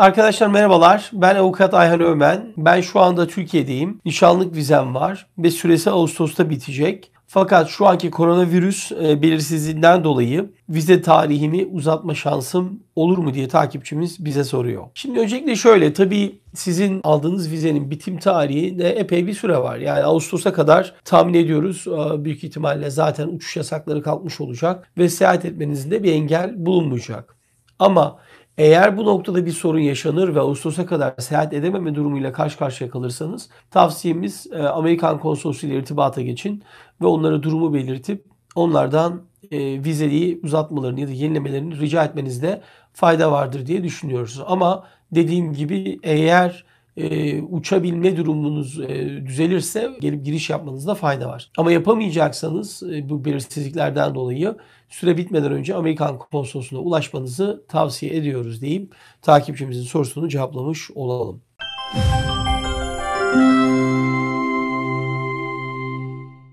Arkadaşlar merhabalar. Ben avukat Ayhan Ömen. Ben şu anda Türkiye'deyim. Nişanlık vizem var ve süresi Ağustos'ta bitecek. Fakat şu anki koronavirüs e, belirsizliğinden dolayı vize tarihimi uzatma şansım olur mu diye takipçimiz bize soruyor. Şimdi öncelikle şöyle tabii sizin aldığınız vizenin bitim tarihi de epey bir süre var. Yani Ağustos'a kadar tahmin ediyoruz e, büyük ihtimalle zaten uçuş yasakları kalkmış olacak ve seyahat etmenizde bir engel bulunmayacak. Ama eğer bu noktada bir sorun yaşanır ve Ağustos'a kadar seyahat edememe durumuyla karşı karşıya kalırsanız tavsiyemiz e, Amerikan konsolosuyla irtibata geçin ve onlara durumu belirtip onlardan e, vizeliği uzatmalarını ya da yenilemelerini rica etmenizde fayda vardır diye düşünüyoruz. Ama dediğim gibi eğer e, uçabilme durumunuz e, düzelirse gelip giriş yapmanızda fayda var. Ama yapamayacaksanız e, bu belirsizliklerden dolayı süre bitmeden önce Amerikan konsolosluğuna ulaşmanızı tavsiye ediyoruz deyip takipçimizin sorusunu cevaplamış olalım.